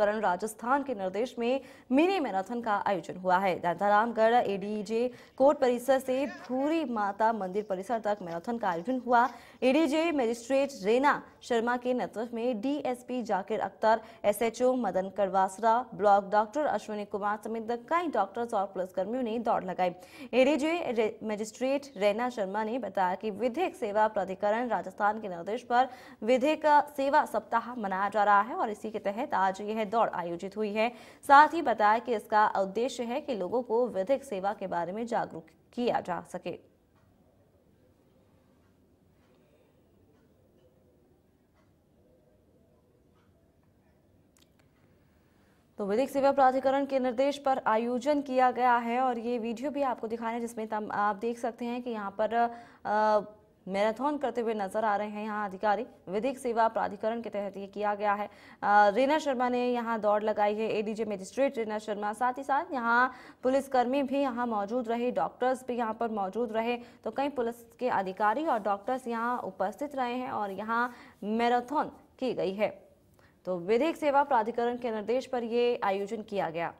दौरान राजस्थान के निर्देश में मिनी मैराथन का आयोजन हुआ है दांतारामगढ़ एडीजे कोर्ट परिसर से भूरी माता मंदिर परिसर तक मैराथन का आयोजन हुआ एडीजे मजिस्ट्रेट रेना शर्मा के नेतृत्व में DSP Zakir Akhtar SHO Madan Karwasra block doctor Ashwini Kumar समेत कई डॉक्टर्स और पुलिसकर्मियों ने दौड़ लगाई एडीजे मजिस्ट्रेट रैना शर्मा ने बताया कि विधिक सेवा प्राधिकरण राजस्थान के निर्देश पर विधिक सेवा सप्ताह मनाया जा रहा है और इसी के तहत आज यह दौड़ आयोजित हुई है साथ ही बताया कि इसका उद्देश्य है कि लोगों को विधिक सेवा के बारे में जागरूक किया जा सके तो विधिक सेवा प्राधिकरण के निर्देश पर आयोजन किया गया है और ये वीडियो भी आपको दिखा रहे हैं जिसमें आप देख सकते हैं कि यहाँ पर मैराथन करते हुए नजर आ रहे हैं यहाँ अधिकारी विधिक सेवा प्राधिकरण के तहत ये किया गया है रीना शर्मा ने यहाँ दौड़ लगाई है एडीजे मजिस्ट्रेट रीना शर्मा साथ ही साथ यहाँ पुलिसकर्मी भी यहाँ मौजूद रहे डॉक्टर्स भी यहाँ पर मौजूद रहे तो कई पुलिस के अधिकारी और डॉक्टर्स यहाँ उपस्थित रहे हैं और यहाँ मैराथन की गई है तो विधिक सेवा प्राधिकरण के निर्देश पर यह आयोजन किया गया